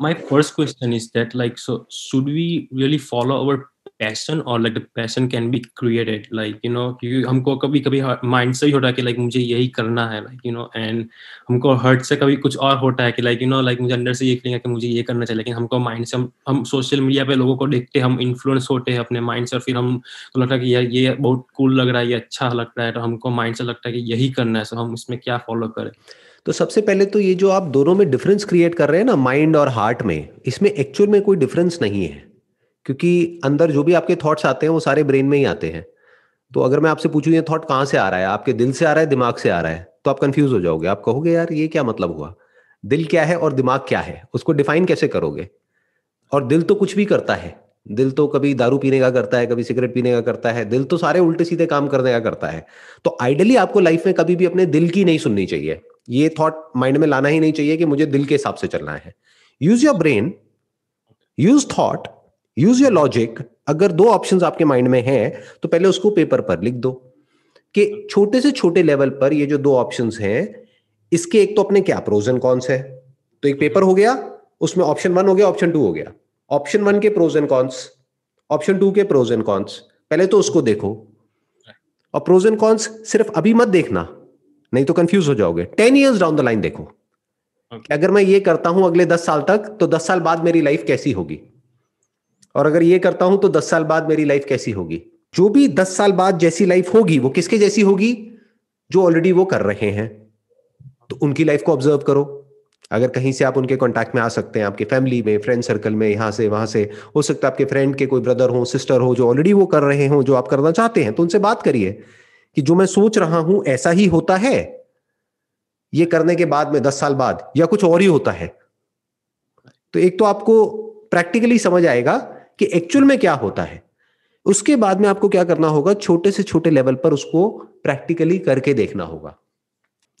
my first question is that like so should we really follow our passion और like the passion can be created like you know क्योंकि हमको कभी कभी mind से ही होता है कि लाइक मुझे यही करना है लाइक यू नो एंड हमको हर्ट से कभी कुछ और होता है कि लाइक यू नो लाइक मुझे अंदर से ये फीलिंग है कि मुझे ये करना चाहिए लेकिन हमको माइंड से हम हम सोशल मीडिया पे लोगों को देखते हम इन्फ्लुएंस होते हैं अपने माइंड से फिर हम तो लगता है कि यार ये बहुत कूल लग रहा है ये अच्छा लग रहा है तो हमको माइंड से लगता है कि यही करना है सो तो हम इसमें क्या फॉलो करें तो सबसे पहले तो ये जो आप दोनों में डिफरेंस क्रिएट कर रहे हैं ना माइंड और हार्ट में इसमें एक्चुअल में कोई डिफरेंस नहीं है क्योंकि अंदर जो भी आपके थॉट्स आते हैं वो सारे ब्रेन में ही आते हैं तो अगर मैं आपसे पूछूं ये थॉट कहां से आ रहा है आपके दिल से आ रहा है दिमाग से आ रहा है तो आप कंफ्यूज हो जाओगे आप कहोगे यार ये क्या मतलब हुआ दिल क्या है और दिमाग क्या है उसको डिफाइन कैसे करोगे और दिल तो कुछ भी करता है दिल तो कभी दारू पीने का करता है कभी सिगरेट पीने का करता है दिल तो सारे उल्टे सीधे काम करने का करता है तो आइडियली आपको लाइफ में कभी भी अपने दिल की नहीं सुननी चाहिए ये थॉट माइंड में लाना ही नहीं चाहिए कि मुझे दिल के हिसाब से चलना है use your brain use thought use your logic अगर दो ऑप्शन आपके माइंड में है तो पहले उसको पेपर पर लिख दो कि छोटे से छोटे लेवल पर ये जो दो ऑप्शन हैं इसके एक तो अपने क्या प्रोज एंड कॉन्स है तो एक पेपर हो गया उसमें ऑप्शन वन हो गया ऑप्शन टू हो गया ऑप्शन वन के pros and cons option two के प्रोज एंड कॉन्स पहले तो उसको देखो और प्रोज एंड कॉन्स सिर्फ अभी मत देखना नहीं तो कंफ्यूज हो जाओगे ten years down the line देखो okay. अगर मैं ये करता हूं अगले दस साल तक तो दस साल बाद मेरी लाइफ कैसी होगी और अगर ये करता हूं तो दस साल बाद मेरी लाइफ कैसी होगी जो भी दस साल बाद जैसी लाइफ होगी वो किसके जैसी होगी जो ऑलरेडी वो कर रहे हैं तो उनकी लाइफ को ऑब्जर्व करो अगर कहीं से आप उनके कांटेक्ट में आ सकते हैं आपके फैमिली में फ्रेंड सर्कल में यहां से वहां से हो सकता है आपके फ्रेंड के कोई ब्रदर हो सिस्टर हो जो ऑलरेडी वो कर रहे हो जो आप करना चाहते हैं तो उनसे बात करिए कि जो मैं सोच रहा हूं ऐसा ही होता है ये करने के बाद में दस साल बाद या कुछ और ही होता है तो एक तो आपको प्रैक्टिकली समझ आएगा कि एक्चुअल में क्या होता है उसके बाद में आपको क्या करना होगा छोटे से छोटे लेवल पर उसको प्रैक्टिकली करके देखना होगा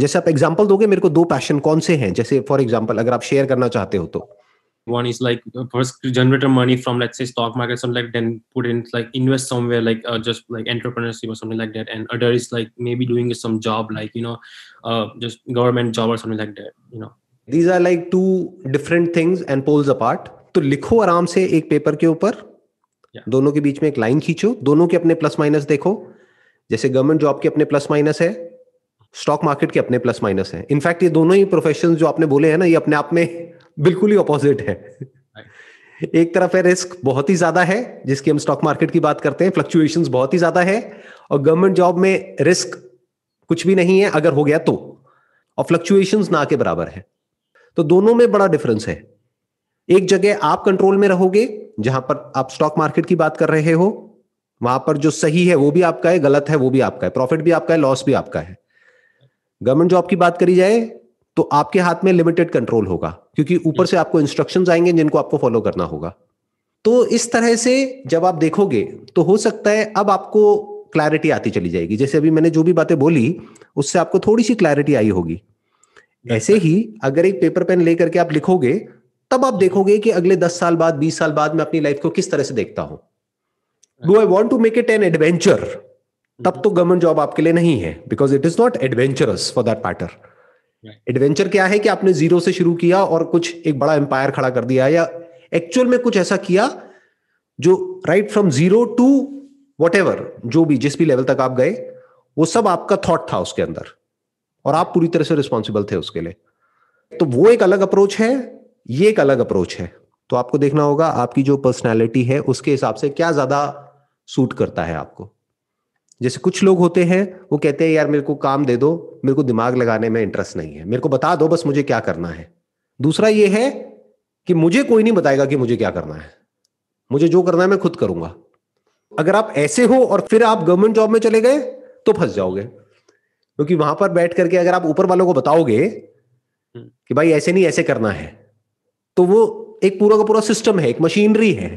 जैसे आप एग्जाम्पल दोगे मेरे को दो पैशन कौन से हैं जैसे फॉर एग्जाम्पल अगर आप शेयर करना चाहते हो तो one is like first generate money from like से stock market some like then put in like invest somewhere like just like entrepreneurship और something like that and other is like maybe doing some job like you know just government job और something like that you know these are like two different things and poles apart तो लिखो आराम से एक paper के ऊपर दोनों के बीच में एक लाइन खींचो दोनों के अपने प्लस माइनस देखो जैसे गवर्नमेंट जॉब के अपने प्लस माइनस है स्टॉक मार्केट के अपने प्लस माइनस है इनफैक्ट ये दोनों ही प्रोफेशन जो आपने बोले हैं ना ये अपने आप में बिल्कुल ही अपोजिट है एक तरफ है रिस्क बहुत ही ज्यादा है जिसकी हम स्टॉक मार्केट की बात करते हैं फ्लक्चुएशन बहुत ही ज्यादा है और गवर्नमेंट जॉब में रिस्क कुछ भी नहीं है अगर हो गया तो और फ्लक्चुएशन ना के बराबर है तो दोनों में बड़ा डिफरेंस है एक जगह आप कंट्रोल में रहोगे जहां पर आप स्टॉक मार्केट की बात कर रहे हो वहां पर जो सही है वो भी आपका है गलत है वो भी आपका है प्रॉफिट भी आपका है लॉस भी आपका है गवर्नमेंट जॉब की बात करी जाए तो आपके हाथ में लिमिटेड कंट्रोल होगा क्योंकि ऊपर से आपको इंस्ट्रक्शन आएंगे जिनको आपको फॉलो करना होगा तो इस तरह से जब आप देखोगे तो हो सकता है अब आपको क्लैरिटी आती चली जाएगी जैसे अभी मैंने जो भी बातें बोली उससे आपको थोड़ी सी क्लैरिटी आई होगी ऐसे ही अगर एक पेपर पेन लेकर के आप लिखोगे तब आप देखोगे कि अगले दस साल बाद बीस साल बाद मैं अपनी लाइफ को किस तरह से देखता हूं do I want to make it an adventure तब तो गवर्नमेंट जॉब आपके लिए नहीं है because it is not adventurous for that matter adventure क्या है कि आपने जीरो से शुरू किया और कुछ एक बड़ा एम्पायर खड़ा कर दिया या एक्चुअल में कुछ ऐसा किया जो right from zero to what जो भी जिस भी लेवल तक आप गए वो सब आपका थॉट था उसके अंदर और आप पूरी तरह से रिस्पॉन्सिबल थे उसके लिए तो वो एक अलग अप्रोच है ये एक अलग अप्रोच है तो आपको देखना होगा आपकी जो पर्सनैलिटी है उसके हिसाब से क्या ज्यादा सूट करता है आपको जैसे कुछ लोग होते हैं वो कहते हैं यार मेरे को काम दे दो मेरे को दिमाग लगाने में इंटरेस्ट नहीं है मेरे को बता दो बस मुझे क्या करना है दूसरा ये है कि मुझे कोई नहीं बताएगा कि मुझे क्या करना है मुझे जो करना है मैं खुद करूंगा अगर आप ऐसे हो और फिर आप गवर्नमेंट जॉब में चले गए तो फंस जाओगे क्योंकि वहां पर बैठ करके अगर आप ऊपर वालों को बताओगे हम्म। कि भाई ऐसे नहीं ऐसे करना है तो वो एक पूरा का पूरा सिस्टम है एक मशीनरी है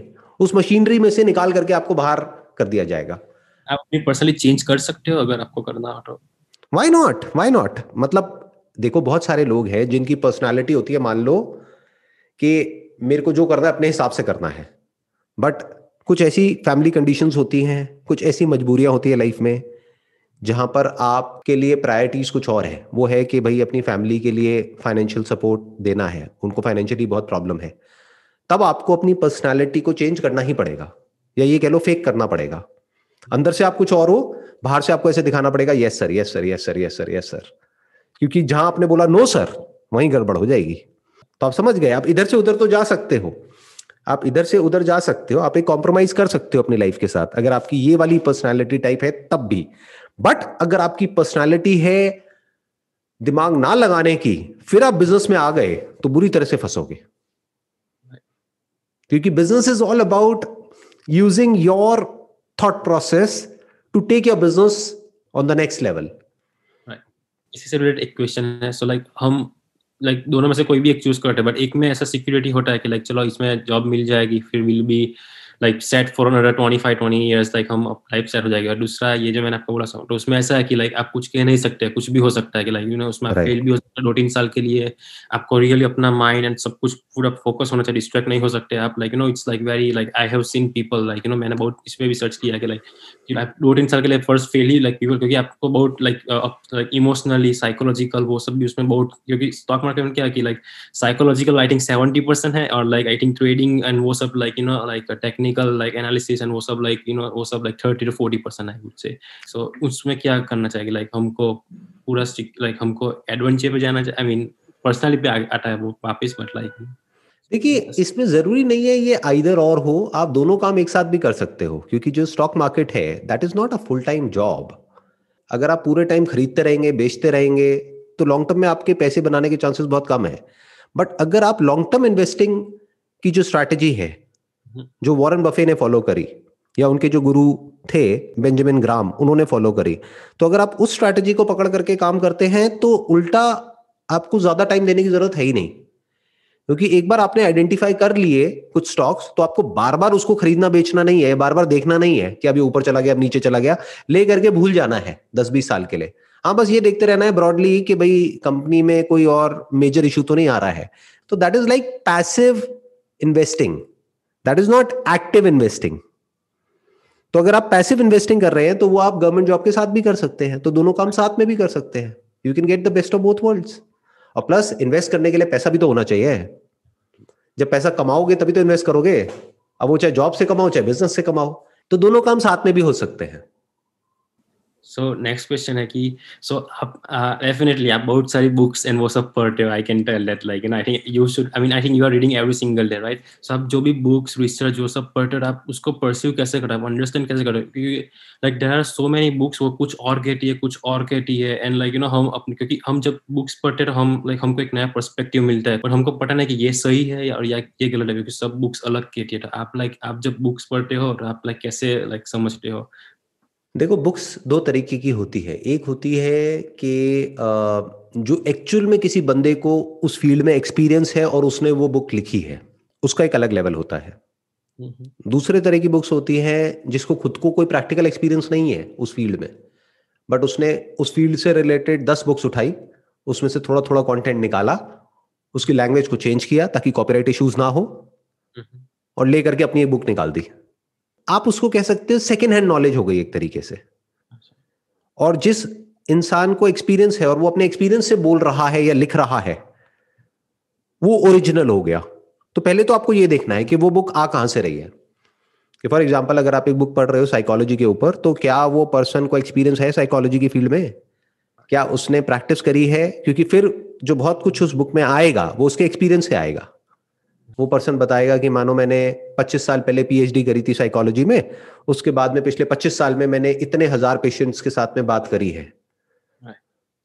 उस मशीनरी में से निकाल करके आपको बाहर कर दिया जाएगा आप अपनी पर्सनली चेंज कर सकते हो अगर आपको करना हो तो वाई नॉट वाई नॉट मतलब देखो बहुत सारे लोग हैं जिनकी पर्सनालिटी होती है मान लो कि मेरे को जो करना है अपने हिसाब से करना है बट कुछ ऐसी फैमिली कंडीशंस होती हैं कुछ ऐसी मजबूरियां होती है लाइफ में जहां पर आपके लिए प्रायोरिटीज कुछ और है वो है कि भाई अपनी फैमिली के लिए फाइनेंशियल सपोर्ट देना है उनको फाइनेंशियली बहुत प्रॉब्लम है तब आपको अपनी पर्सनैलिटी को चेंज करना ही पड़ेगा या ये कह लो फेक करना पड़ेगा अंदर से आप कुछ और हो बाहर से आपको ऐसे दिखाना पड़ेगा yes sir yes sir yes sir yes sir yes sir क्योंकि जहां आपने बोला नो सर वहीं गड़बड़ हो जाएगी तो आप समझ गए आप इधर से उधर तो जा सकते हो आप इधर से उधर जा सकते हो आप एक कॉम्प्रोमाइज कर सकते हो अपनी लाइफ के साथ अगर आपकी ये वाली पर्सनैलिटी टाइप है तब भी बट अगर आपकी पर्सनैलिटी है दिमाग ना लगाने की फिर आप बिजनेस में आ गए तो बुरी तरह से फंसोगे क्योंकि business is all about using your thought process to take your business on the next level इसी से रिलेटेड एक क्वेश्चन है सो so लाइक like, हम लाइक like, दोनों में से कोई भी एक चूज करते हैं बट एक में ऐसा सिक्योरिटी होता है कि लाइक like, चलो इसमें जॉब मिल जाएगी फिर will be like set for another twenty five twenty years like हम लाइफ सेट हो जाएगी और दूसरा ये जो मैंने आपको बोला सॉन्ग तो उसमें ऐसा है कि लाइक आप कुछ कह नहीं सकते कुछ भी हो सकता है कि लाइक यू नो उसमें right. फेल भी हो सकता है दो तीन साल के लिए आपको रियली अपना माइंड एंड सब कुछ पूरा फोकस होना चाहिए डिस्ट्रैक्ट नहीं हो सकते आप like you know it's like very like I have seen people like you know मैंने बहुत इसमें भी सर्च किया कि लाइक आप दो तीन साल के लिए फर्स्ट फेल ही लाइक पीपल क्योंकि आपको बहुत लाइक इमोशनली साइकोलॉजिकल वो सब भी उसमें बहुत क्योंकि स्टॉक मार्केट में क्या कि like psychological I think seventy है और like I think trading and वो सब like you know like technique technical like analysis and वो सब लाइक यू नो वो सब like thirty two forty percent I would say so उसमें क्या करना चाहिए लाइक हमको पूरा लाइक हमको एडवेंचर पे जाना चाहिए आई मीन पर्सनली पे आता है वो वापस बट लाइक देखिए इसमें जरूरी नहीं है ये आइदर और हो आप दोनों काम एक साथ भी कर सकते हो क्योंकि जो स्टॉक मार्केट है that is not a full time job अगर आप पूरे टाइम खरीदते रहेंगे बेचते रहेंगे तो लॉन्ग टर्म में आपके पैसे बनाने के चांसेस बहुत कम है बट अगर आप लॉन्ग टर्म इन्वेस्टिंग की जो स्ट्रैटेजी है हम्म। जो वॉरेन बफे ने फॉलो करी या उनके जो गुरु थे बेंजामिन ग्राम उन्होंने फॉलो करी तो अगर आप उस स्ट्रैटेजी को पकड़ करके काम करते हैं तो उल्टा आपको ज्यादा टाइम देने की जरूरत है ही नहीं क्योंकि एक बार आपने आइडेंटिफाई कर लिए कुछ स्टॉक्स तो आपको बार बार उसको खरीदना बेचना नहीं है बार बार देखना नहीं है कि अभी ऊपर चला गया अब नीचे चला गया ले करके भूल जाना है दस बीस साल के लिए हाँ बस ये देखते रहना है ब्रॉडली कि भाई कंपनी में कोई और मेजर इशू तो नहीं आ रहा है तो that is like passive investing that is not active investing तो अगर आप पैसिव इन्वेस्टिंग कर रहे हैं तो वो आप गवर्नमेंट जॉब के साथ भी कर सकते हैं तो दोनों काम साथ में भी कर सकते हैं you can get the best of both world और प्लस इन्वेस्ट करने के लिए पैसा भी तो होना चाहिए जब पैसा कमाओगे तभी तो इन्वेस्ट करोगे अब वो चाहे जॉब से कमाओ चाहे बिजनेस से कमाओ तो दोनों काम साथ में भी हो सकते हैं सो नेक्स्ट क्वेश्चन है कि सो डेफिनेटली uh, आप बहुत सारी बुक्स एंड वो सब पढ़ते हो I can tell that like and I think you should I mean I think you are reading every single day right so आप जो भी बुक्स रिसर्च वो सब पढ़ते हो आप उसको परस्यू कैसे करो आप अंडरस्टैंड कैसे करो क्योंकि like there are so many books वो कुछ और कहती है कुछ और कहती है एंड लाइक यू नो हम अपने क्योंकि हम जब बुक्स पढ़ते हो तो हम लाइक like, हमको एक नया परस्पेक्टिव मिलता है पर हमको पता नहीं कि ये सही है और या ये गलत है क्योंकि सब बुक्स अलग कहती है तो आप लाइक like, आप जब बुक्स पढ़ते हो और तो आप लाइक like, कैसे लाइक समझते हो देखो बुक्स दो तरीके की होती है एक होती है कि जो एक्चुअल में किसी बंदे को उस फील्ड में एक्सपीरियंस है और उसने वो बुक लिखी है उसका एक अलग लेवल होता है हम्म। दूसरे तरह की बुक्स होती हैं जिसको खुद को कोई प्रैक्टिकल एक्सपीरियंस नहीं है उस फील्ड में बट उसने उस फील्ड से रिलेटेड दस बुक्स उठाई उसमें से थोड़ा थोड़ा कॉन्टेंट निकाला उसकी लैंग्वेज को चेंज किया ताकि कॉपीराइट इश्यूज ना हो हम्म। और लेकर के अपनी एक बुक निकाल दी आप उसको कह सकते हो सेकेंड हैंड नॉलेज हो गई एक तरीके से अच्छा। और जिस इंसान को एक्सपीरियंस है और वो अपने एक्सपीरियंस से बोल रहा है या लिख रहा है वो ओरिजिनल हो गया तो पहले तो आपको ये देखना है कि वो बुक आ कहां से रही है कि फॉर एग्जाम्पल अगर आप एक बुक पढ़ रहे हो साइकोलॉजी के ऊपर तो क्या वो पर्सन को एक्सपीरियंस है साइकोलॉजी की फील्ड में क्या उसने प्रैक्टिस करी है क्योंकि फिर जो बहुत कुछ उस बुक में आएगा वो उसके एक्सपीरियंस से आएगा वो पर्सन बताएगा कि मानो मैंने 25 साल पहले पीएचडी करी थी साइकोलॉजी में उसके बाद में पिछले 25 साल में मैंने इतने हजार पेशेंट्स के साथ में बात करी है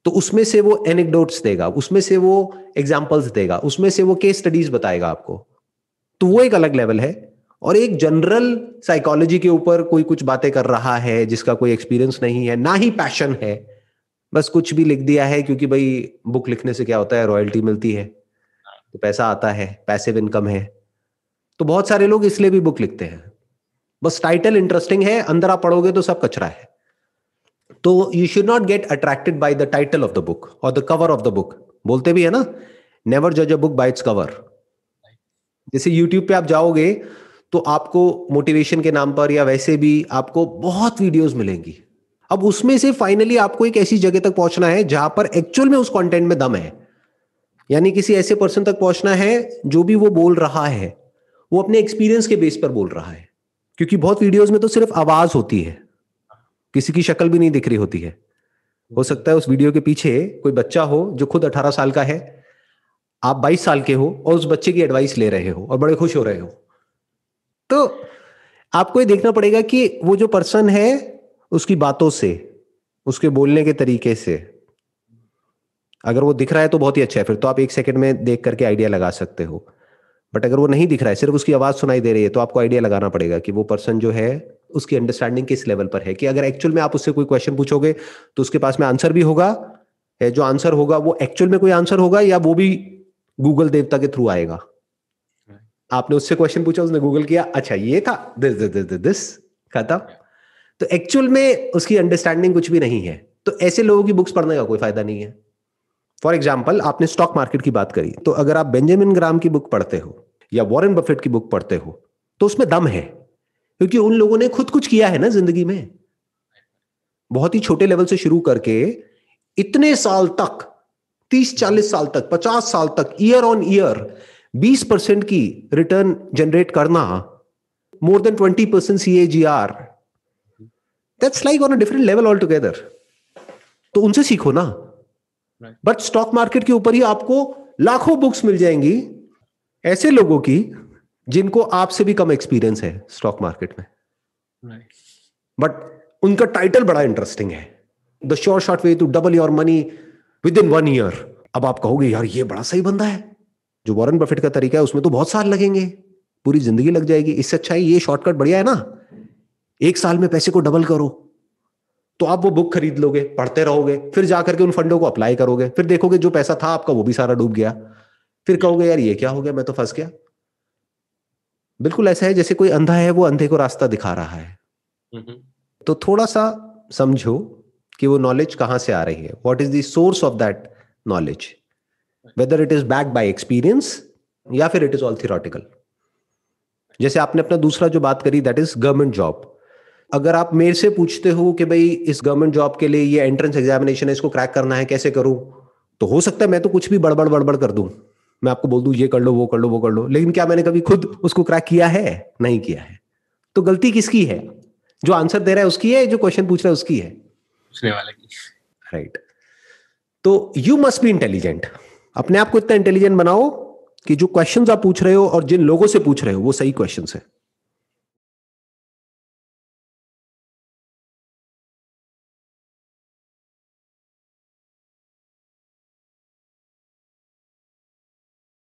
तो उसमें से वो एनेक्डोट्स देगा उसमें से वो एग्जाम्पल्स देगा उसमें से वो केस स्टडीज बताएगा आपको तो वो एक अलग लेवल है और एक जनरल साइकोलॉजी के ऊपर कोई कुछ बातें कर रहा है जिसका कोई एक्सपीरियंस नहीं है ना ही पैशन है बस कुछ भी लिख दिया है क्योंकि भाई बुक लिखने से क्या होता है रॉयल्टी मिलती है तो पैसा आता है पैसिव इनकम है तो बहुत सारे लोग इसलिए भी बुक लिखते हैं बस टाइटल इंटरेस्टिंग है अंदर आप पढ़ोगे तो सब कचरा है तो you should not get attracted by the title of the book और the cover of the book बोलते भी है ना नेवर जज a book by its cover जैसे यूट्यूब पे आप जाओगे तो आपको मोटिवेशन के नाम पर या वैसे भी आपको बहुत वीडियोस मिलेंगी अब उसमें से फाइनली आपको एक ऐसी जगह तक पहुंचना है जहां पर एक्चुअल में उस कंटेंट में दम है यानी किसी ऐसे पर्सन तक पहुंचना है जो भी वो बोल रहा है वो अपने एक्सपीरियंस के बेस पर बोल रहा है क्योंकि बहुत वीडियोस में तो सिर्फ आवाज होती है किसी की शक्ल भी नहीं दिख रही होती है हो सकता है उस वीडियो के पीछे कोई बच्चा हो जो खुद 18 साल का है आप 22 साल के हो और उस बच्चे की एडवाइस ले रहे हो और बड़े खुश हो रहे हो तो आपको ये देखना पड़ेगा कि वो जो पर्सन है उसकी बातों से उसके बोलने के तरीके से अगर वो दिख रहा है तो बहुत ही अच्छा है फिर तो आप एक सेकंड में देख करके आइडिया लगा सकते हो बट अगर वो नहीं दिख रहा है सिर्फ उसकी आवाज सुनाई दे रही है तो आपको आइडिया लगाना पड़ेगा कि वो पर्सन जो है उसकी अंडरस्टैंडिंग किस लेवल पर है कि अगर एक्चुअल में आप उससे कोई क्वेश्चन पूछोगे तो उसके पास में आंसर भी होगा है जो आंसर होगा वो एक्चुअल में कोई आंसर होगा या वो भी गूगल देवता के थ्रू आएगा आपने उससे क्वेश्चन पूछा उसने गूगल किया अच्छा ये था this this this this, this खत्म तो एक्चुअल में उसकी अंडरस्टैंडिंग कुछ भी नहीं है तो ऐसे लोगों की बुक्स पढ़ने का कोई फायदा नहीं है फॉर एग्जाम्पल आपने स्टॉक मार्केट की बात करी तो अगर आप बेंजामिन ग्राम की बुक पढ़ते हो या वॉरेन बफेट की बुक पढ़ते हो तो उसमें दम है क्योंकि उन लोगों ने खुद कुछ किया है ना जिंदगी में बहुत ही छोटे लेवल से शुरू करके इतने साल तक तीस चालीस साल तक पचास साल तक ईयर ऑन ईयर बीस परसेंट की रिटर्न जनरेट करना more than twenty percent C A G R that's like on a different level altogether तो उनसे सीखो ना बट स्टॉक मार्केट के ऊपर ही आपको लाखों बुक्स मिल जाएंगी ऐसे लोगों की जिनको आपसे भी कम एक्सपीरियंस है स्टॉक मार्केट में बट right. उनका टाइटल बड़ा इंटरेस्टिंग है the sure shot way to double your money within one year अब आप कहोगे यार ये बड़ा सही बंदा है जो वॉरेन बफेट का तरीका है उसमें तो बहुत साल लगेंगे पूरी जिंदगी लग जाएगी इससे अच्छा है ये शॉर्टकट बढ़िया है ना एक साल में पैसे को डबल करो तो आप वो बुक खरीद लोगे पढ़ते रहोगे फिर जाकर के उन फंडों को अप्लाई करोगे फिर देखोगे जो पैसा था आपका वो भी सारा डूब गया फिर कहोगे यार ये क्या हो गया मैं तो फंस गया बिल्कुल ऐसा है जैसे कोई अंधा है वो अंधे को रास्ता दिखा रहा है हम्म, हम्म। तो थोड़ा सा समझो कि वो नॉलेज कहां से आ रही है what is source of that knowledge whether it is back by experience या फिर इट इज ऑल थियोरटिकल जैसे आपने अपना दूसरा जो बात करी दैट इज गवर्नमेंट जॉब अगर आप मेरे से पूछते हो कि भाई इस गवर्नमेंट जॉब के लिए ये एंट्रेंस एग्जामिनेशन है इसको क्रैक करना है कैसे करूं तो हो सकता है मैं तो कुछ भी बड़बड़ बड़बड़ कर दूं मैं आपको बोल दूं ये कर लो वो कर लो वो कर लो लेकिन क्या मैंने कभी खुद उसको क्रैक किया है नहीं किया है तो गलती किसकी है जो आंसर दे रहा है उसकी है जो क्वेश्चन पूछ रहा है उसकी है पूछने वाले की राइट तो यू मस्ट बी इंटेलिजेंट अपने आप को इतना इंटेलिजेंट बनाओ कि जो क्वेश्चन आप पूछ रहे हो और जिन लोगों से पूछ रहे हो वो सही क्वेश्चन है